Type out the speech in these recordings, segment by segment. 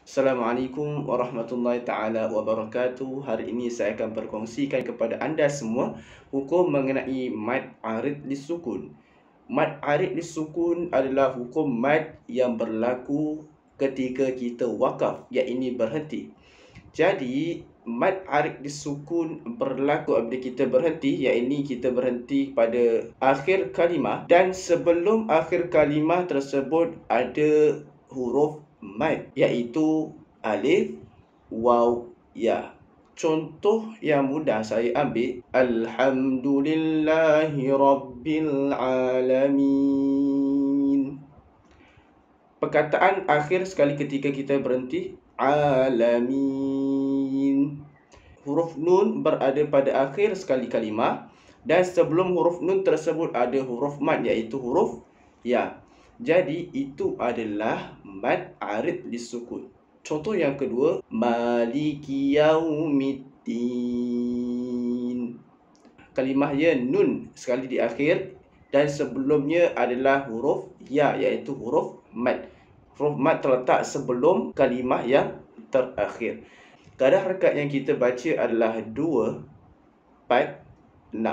Assalamualaikum warahmatullahi taala wabarakatuh. Hari ini saya akan berkongsikan kepada anda semua hukum mengenai mad arid disukun. Mad arid disukun adalah hukum mad yang berlaku ketika kita wakaf, iaitu berhenti. Jadi, mad arid disukun berlaku apabila kita berhenti, iaitu kita berhenti pada akhir kalimah dan sebelum akhir kalimah tersebut ada huruf mad iaitu alif waw ya contoh yang mudah saya ambil alhamdulillahi rabbil alamin perkataan akhir sekali ketika kita berhenti alamin huruf nun berada pada akhir sekali kalimah dan sebelum huruf nun tersebut ada huruf mad iaitu huruf ya jadi itu adalah mad arid disukun. Contoh yang kedua, maliki yaumiddin. Kalimah ia nun sekali di akhir dan sebelumnya adalah huruf ya iaitu huruf mad. Huruf mad terletak sebelum kalimah yang terakhir. Kadar harakat yang kita baca adalah 2 4 6.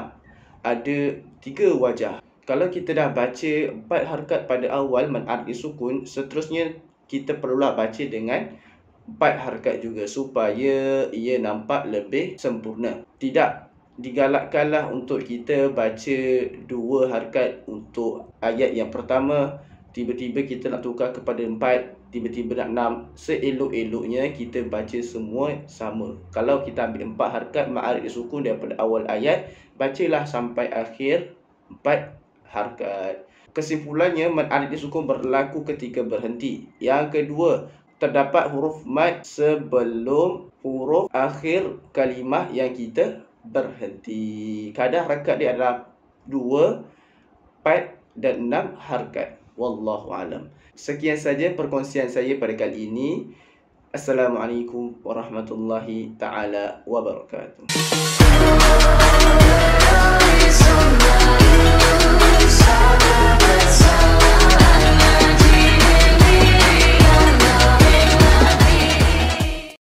Ada tiga wajah kalau kita dah baca empat harakat pada awal menarik sukun, seterusnya kita perlulah baca dengan empat harakat juga supaya ia nampak lebih sempurna. Tidak digalakkanlah untuk kita baca dua harakat untuk ayat yang pertama, tiba-tiba kita nak tukar kepada empat, tiba-tiba nak enam. Seelok-eloknya kita baca semua sama. Kalau kita ambil empat harakat ma'arif sukun daripada awal ayat, bacalah sampai akhir empat harkat. Kesimpulannya, mad alif disukun berlaku ketika berhenti. Yang kedua, terdapat huruf mad sebelum huruf akhir kalimah yang kita berhenti. Kadar harkat dia adalah dua, empat dan enam harkat. Wallahu alam. Sekian saja perkongsian saya pada kali ini. Assalamualaikum warahmatullahi taala wabarakatuh.